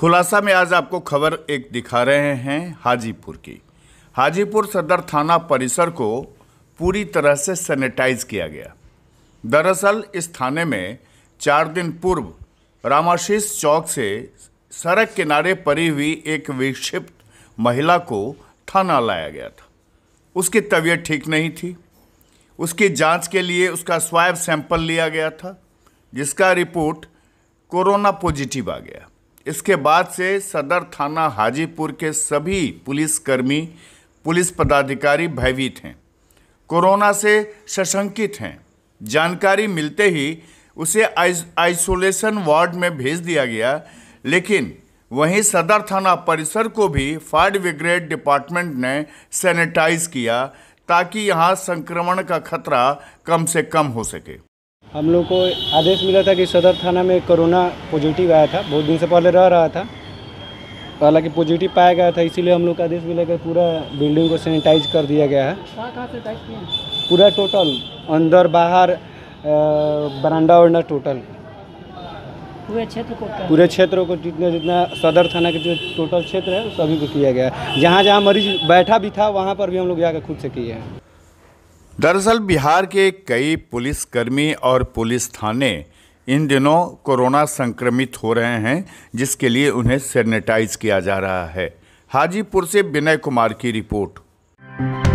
खुलासा में आज आपको खबर एक दिखा रहे हैं हाजीपुर की हाजीपुर सदर थाना परिसर को पूरी तरह से सैनिटाइज किया गया दरअसल इस थाने में चार दिन पूर्व रामाशीष चौक से सड़क किनारे पड़ी हुई एक विक्षिप्त महिला को थाना लाया गया था उसकी तबीयत ठीक नहीं थी उसकी जांच के लिए उसका स्वाइब सैंपल लिया गया था जिसका रिपोर्ट कोरोना पॉजिटिव आ गया इसके बाद से सदर थाना हाजीपुर के सभी पुलिसकर्मी पुलिस पदाधिकारी भयभीत हैं कोरोना से सशंकित हैं जानकारी मिलते ही उसे आइसोलेशन वार्ड में भेज दिया गया लेकिन वहीं सदर थाना परिसर को भी फायर ब्रिग्रेड डिपार्टमेंट ने सैनिटाइज किया ताकि यहाँ संक्रमण का खतरा कम से कम हो सके हम लोग को आदेश मिला था कि सदर थाना में कोरोना पॉजिटिव आया था बहुत दिन से पहले रह रहा था हालांकि पॉजिटिव पाया गया था इसीलिए हम लोग का आदेश मिला कि पूरा बिल्डिंग को सैनिटाइज कर दिया गया है पूरा टोटल अंदर बाहर बरांडा वरांडा टोटल पूरे क्षेत्र को पूरे क्षेत्र को जितना जितना सदर थाना के जो टोटल क्षेत्र है सभी को किया गया है जहाँ जहाँ मरीज बैठा भी था वहाँ पर भी हम लोग जाकर खुद से किए हैं दरअसल बिहार के कई पुलिसकर्मी और पुलिस थाने इन दिनों कोरोना संक्रमित हो रहे हैं जिसके लिए उन्हें सैनिटाइज किया जा रहा है हाजीपुर से विनय कुमार की रिपोर्ट